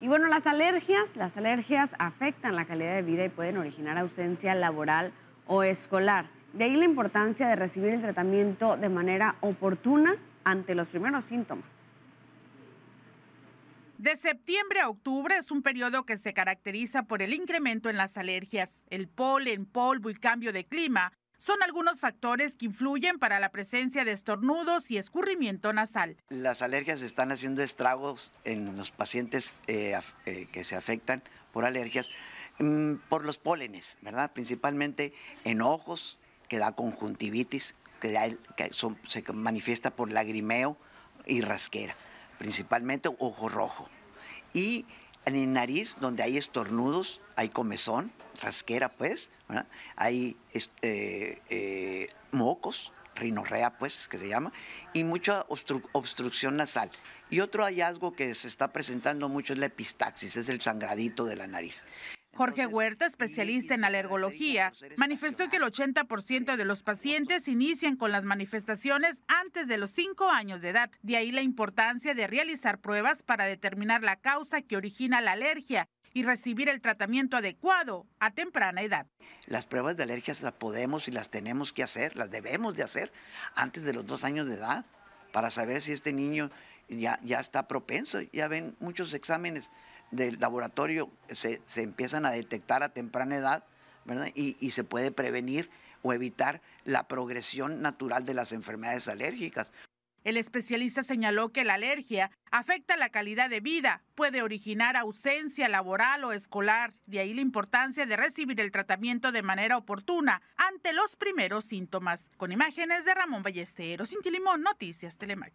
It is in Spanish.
Y bueno, las alergias, las alergias afectan la calidad de vida y pueden originar ausencia laboral o escolar. De ahí la importancia de recibir el tratamiento de manera oportuna ante los primeros síntomas. De septiembre a octubre es un periodo que se caracteriza por el incremento en las alergias. El polen, polvo y cambio de clima son algunos factores que influyen para la presencia de estornudos y escurrimiento nasal. Las alergias están haciendo estragos en los pacientes eh, eh, que se afectan por alergias mm, por los pólenes, ¿verdad? Principalmente en ojos, que da conjuntivitis, que, que se manifiesta por lagrimeo y rasquera, principalmente ojo rojo. Y en el nariz, donde hay estornudos, hay comezón, rasquera, pues, hay eh, eh, mocos, rinorrea, pues, que se llama, y mucha obstrucción nasal. Y otro hallazgo que se está presentando mucho es la epistaxis, es el sangradito de la nariz. Jorge Huerta, especialista en alergología, manifestó que el 80% de los pacientes inician con las manifestaciones antes de los 5 años de edad. De ahí la importancia de realizar pruebas para determinar la causa que origina la alergia y recibir el tratamiento adecuado a temprana edad. Las pruebas de alergias las podemos y las tenemos que hacer, las debemos de hacer antes de los dos años de edad para saber si este niño ya, ya está propenso. Ya ven muchos exámenes del laboratorio se, empiezan a detectar a temprana edad ¿verdad? Y, se puede prevenir o evitar la progresión natural de las enfermedades alérgicas. El especialista señaló que la alergia afecta la calidad de vida, puede originar ausencia laboral o escolar, de ahí la importancia de recibir el tratamiento de manera oportuna ante los primeros síntomas. Con imágenes de Ramón Ballesteros, Limón, Noticias Telemax.